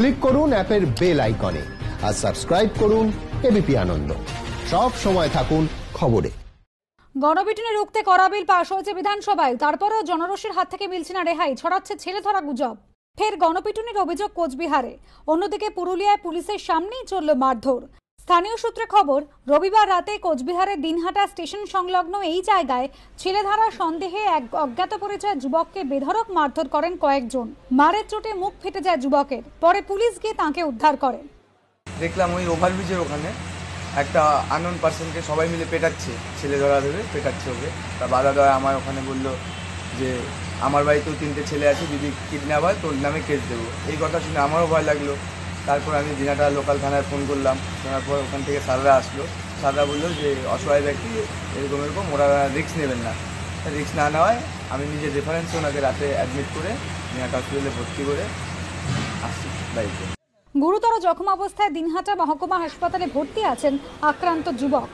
click করুন অ্যাপের bell আইকনে আর সাবস্ক্রাইব করুন এবিপি আনন্দ সব সময় থাকুন খবরে গণপিটুনি রুখতে করা বিল পাশ হয়েছে বিধানসভায় তারপরেও জনরসির হাত থেকে মিলছে না রেহাই ছড়াচ্ছে ছেলে ধরা গুজব ফের গণপিটুনির অভিযোগ কোচবিহারে অন্যদিকে পুরুলিয়ায় পুলিশের সামনেই চলল মারধর স্থানীয় সূত্রে খবর রবিবার রাতে কোচবিহারের দিনহাটা স্টেশন সংলগ্ন এই জায়গায় ছেলেধারা সন্দেহে এক অজ্ঞাত পরিচয় যুবককে বেধরক মারধর করেন কয়েকজন মারের চোটে মুখ ফেটে যায় যুবকের পরে পুলিশ গিয়ে তাঁকে উদ্ধার করে দেখলাম ওই ওভারব্রিজের ওখানে একটা আনন পার্সনকে সবাই মিলে পেটাচ্ছে ছেলে ধরা ধরে পেটাচ্ছে ওকে তা বাধা দেওয়া আমার ওখানে বললো যে আমার বাড়িতেও তিনটে ছেলে আছে যদি কিডন্যাপ হয় তোর নামে কেস দেবো এই কথা শুনে আমারও ভয় লাগলো তারপর আমি দিনাটা লোকাল থানায় ফোন করলাম তারপর পর ওখান থেকে স্যাররা আসলো স্যাররা বললো যে অসহায় ব্যক্তি এরকম এরকম ওরা রিক্স নেবেন না রিক্স না নেওয়ায় আমি নিজের রেফারেন্স ওনাকে রাতে অ্যাডমিট করে দিনাটা হসপিটালে ভর্তি করে আসছি বাড়িতে গুরুতর জখম অবস্থায় দিনহাটা মহকুমা হাসপাতালে ভর্তি আছেন আক্রান্ত যুবক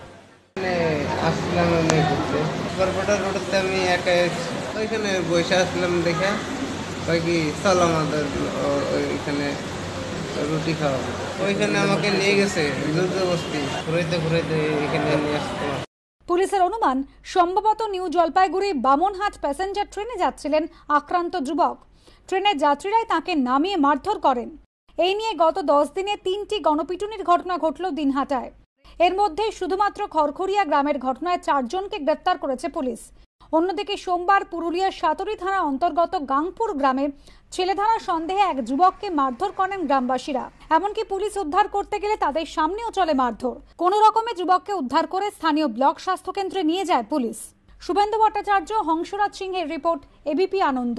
আসলাম আমি ঘুরতে রোডেতে আমি একা ওইখানে বসে আসলাম দেখে বাকি চল আমাদের ওইখানে রুটি খাওয়াবো ওইখানে আমাকে নিয়ে গেছে জোরজবস্তি ঘুরাইতে ঘুরাইতে এখানে নিয়ে আসতো পুলিশের অনুমান সম্ভবত নিউ জলপাইগুড়ি বামনহাট প্যাসেঞ্জার ট্রেনে যাচ্ছিলেন আক্রান্ত যুবক ট্রেনের যাত্রীরাই তাকে নামিয়ে মারধর করেন এই নিয়ে গত দশ দিনে তিনটি গণপিটুনির ঘটনা ঘটল দিনহাটায় এর মধ্যে শুধুমাত্র খড়খড়িয়া গ্রামের ঘটনায় চারজনকে গ্রেপ্তার করেছে পুলিশ অন্যদিকে সোমবার পুরুলিয়ার সাতরি থানা অন্তর্গত গাংপুর গ্রামে ছেলেধারা সন্দেহে এক যুবককে মারধর করেন গ্রামবাসীরা এমনকি পুলিশ উদ্ধার করতে গেলে তাদের সামনেও চলে মারধর কোন রকমে যুবককে উদ্ধার করে স্থানীয় ব্লক স্বাস্থ্যকেন্দ্রে নিয়ে যায় পুলিশ শুভেন্দু ভট্টাচার্য হংসরাজ সিংহের রিপোর্ট এবিপি আনন্দ